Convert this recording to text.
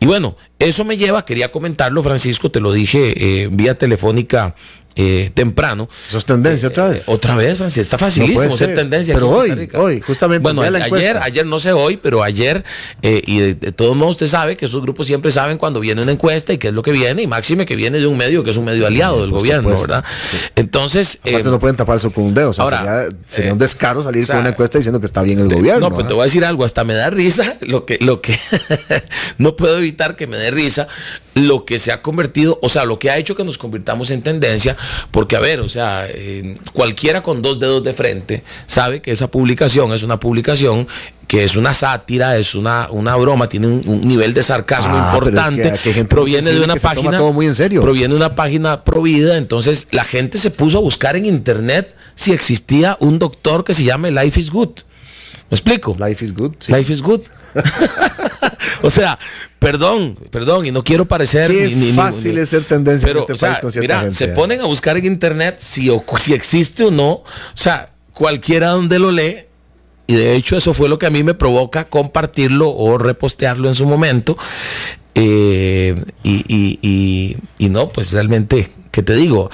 Y bueno, eso me lleva, quería comentarlo, Francisco, te lo dije eh, vía telefónica eh, temprano. Eso es tendencia eh, otra vez. Eh, otra vez, Francis. Está facilísimo ser, tendencia. Pero hoy, hoy, justamente. Bueno, ayer, ayer, no sé hoy, pero ayer, y de, todos modos usted sabe que esos grupos siempre saben cuando viene una encuesta y qué es lo que viene, y máxime que viene de un medio que es un medio aliado del gobierno, ¿verdad? Entonces. Aparte no pueden tapar eso con un dedo. ahora, sería, un descaro salir con una encuesta diciendo que está bien el gobierno. No, pero pues te voy a decir algo, hasta me da risa lo que, lo que no puedo evitar que me dé risa lo que se ha convertido, o sea, lo que ha hecho que nos convirtamos en tendencia, porque a ver, o sea, eh, cualquiera con dos dedos de frente sabe que esa publicación es una publicación que es una sátira, es una, broma, tiene un, nivel de sarcasmo ah, importante, que, proviene de una página, muy en serio. proviene de una página provida, entonces la gente se puso a buscar en internet si existía un doctor que se llame Life is Good. ¿Me explico? Life is good. Life is good. o sea, perdón, perdón, y no quiero parecer. ni, fácil es ser tendencia pero, en este mira, se ponen a buscar en internet si, o, si existe o no. O sea, cualquiera donde lo lee, y de hecho eso fue lo que a mí me provoca compartirlo o repostearlo en su momento. Eh, y, y, no, pues realmente, ¿qué te digo?